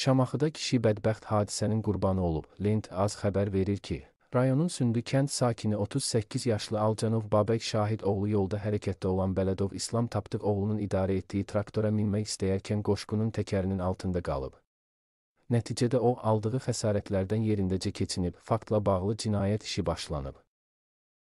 Şamaxıda kişi bədbəxt hadisənin qurbanı olub. Lent az xəbər verir ki, rayonun Sündü kənd sakini 38 yaşlı Alcanov Babək Şahid oğlu yolda hərəkətdə olan Bələdov İslam Tapdıq oğlunun idarə etdiyi traktora minmək istəyərkən qoşqunun təkərinin altında qalıb. Nəticədə o aldığı xəsarətlərdən yerindəcə keçinib, faktla bağlı cinayət işi başlanıb.